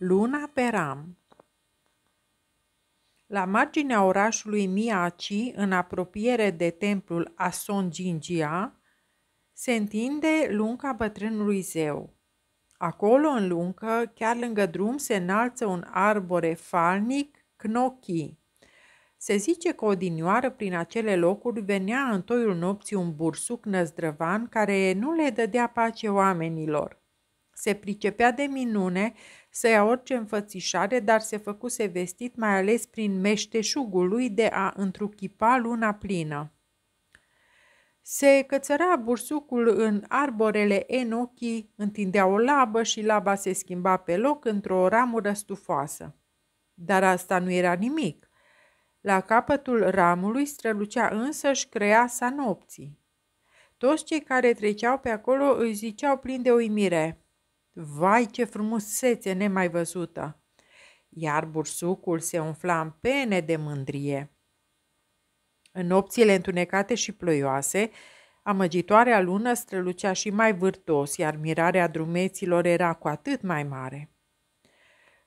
Luna Peram La marginea orașului Miaci, în apropiere de templul Ason Gingia, se întinde lunca bătrânului zeu. Acolo, în luncă, chiar lângă drum, se înalță un arbore falnic, Knochi. Se zice că odinioară prin acele locuri venea în toiul nopții un bursuc năzdrăvan care nu le dădea pace oamenilor. Se pricepea de minune să ia orice înfățișare, dar se făcuse vestit mai ales prin meșteșugul lui de a întruchipa luna plină. Se cățăra bursucul în arborele enochii, întindea o labă și laba se schimba pe loc într-o ramură stufoasă. Dar asta nu era nimic. La capătul ramului strălucea însă, crea sa nopții. Toți cei care treceau pe acolo îi ziceau plin de uimire – Vai, ce frumusețe nemai văzută! Iar bursucul se umfla în pene de mândrie. În nopțile întunecate și ploioase, amăgitoarea lună strălucea și mai vârtos, iar mirarea drumeților era cu atât mai mare.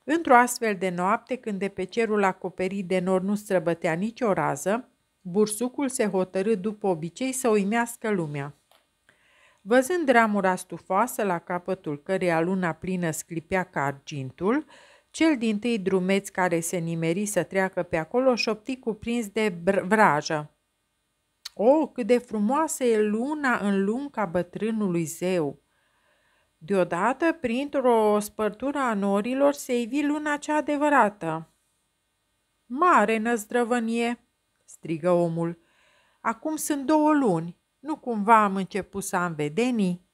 Într-o astfel de noapte, când de pe cerul acoperit de nor nu străbătea nicio rază, bursucul se hotărâ după obicei să uimească lumea. Văzând ramura stufoasă la capătul căreia luna plină sclipea ca argintul, cel din tâi drumeț care se nimeri să treacă pe acolo șopti cuprins de vrajă. O, oh, cât de frumoasă e luna în lunca bătrânului zeu! Deodată, printr-o spărtură a norilor, se ivi luna cea adevărată. Mare năzdrăvănie!" strigă omul. Acum sunt două luni. Nu cumva am început să am vedenii?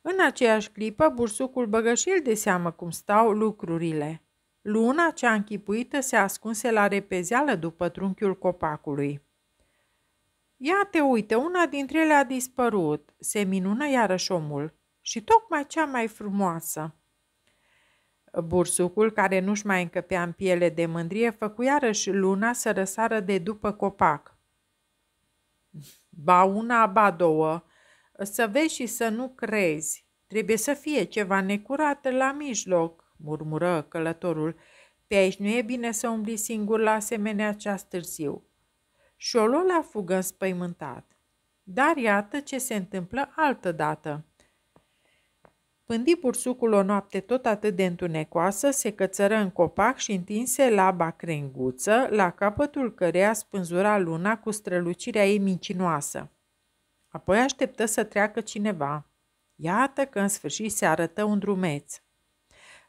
În aceeași clipă, bursucul băgă și el de seamă cum stau lucrurile. Luna cea închipuită se ascunse la repezeală după trunchiul copacului. Ia te uite, una dintre ele a dispărut, se minună iarăși omul, și tocmai cea mai frumoasă. Bursucul, care nu-și mai încăpea în piele de mândrie, făcu iarăși luna să răsară de după copac ba una, ba două, să vezi și să nu crezi. Trebuie să fie ceva necurat la mijloc, murmură călătorul. Pe aici nu e bine să umbli singur la asemenea ceas târziu. Și o lua la fugă înspăimântat. Dar iată ce se întâmplă altă dată. Pândi bursucul o noapte tot atât de întunecoasă, se cățără în copac și întinse laba crenguță, la capătul căreia spânzura luna cu strălucirea ei mincinoasă. Apoi așteptă să treacă cineva. Iată că în sfârșit se arătă un drumeț.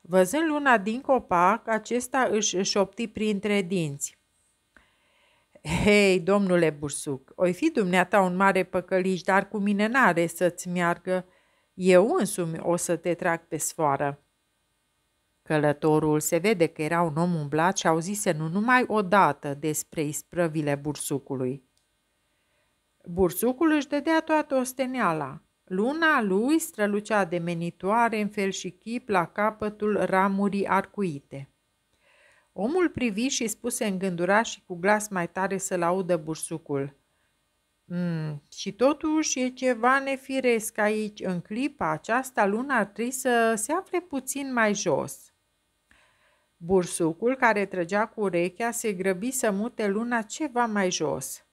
Văzând luna din copac, acesta își șopti printre dinți. Hei, domnule bursuc, oi fi dumneata un mare păcăliș, dar cu mine n-are să-ți meargă eu însumi o să te trag pe sfoară. Călătorul se vede că era un om umblat și auzise nu numai odată despre isprăvile bursucului. Bursucul își dădea toată osteneala. Luna lui strălucea de menitoare în fel și chip la capătul ramurii arcuite. Omul privi și spuse îngândurat și cu glas mai tare să-l audă bursucul – Mm, și totuși e ceva nefiresc aici. În clipa aceasta, luna ar trebui să se afle puțin mai jos. Bursucul, care trăgea cu urechea, se grăbi să mute luna ceva mai jos.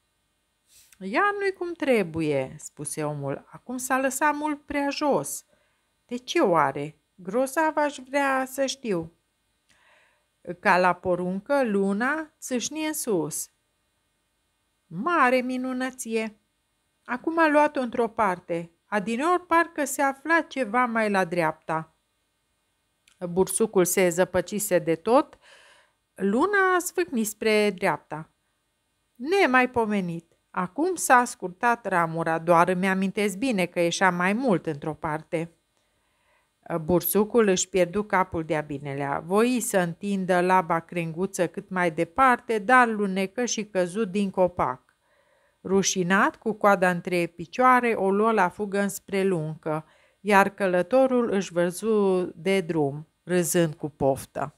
Ea nu-i cum trebuie, spuse omul. Acum s-a lăsat mult prea jos. De ce oare? Grozav aș vrea să știu. Ca la poruncă, luna țâșnie în sus, Mare minunăție! Acum a luat-o într-o parte. Adineori parcă se afla ceva mai la dreapta. Bursucul se zăpăcise de tot. Luna a sfâcni spre dreapta. Nemaipomenit! Acum s-a scurtat ramura, doar îmi amintesc bine că ieșea mai mult într-o parte. Uh, bursucul își pierdu capul de-a binelea. Voi să întindă laba crenguță cât mai departe, dar lunecă și căzut din copac. Rușinat, cu coada între picioare, o luă la fugă înspre luncă, iar călătorul își văzu de drum, râzând cu poftă.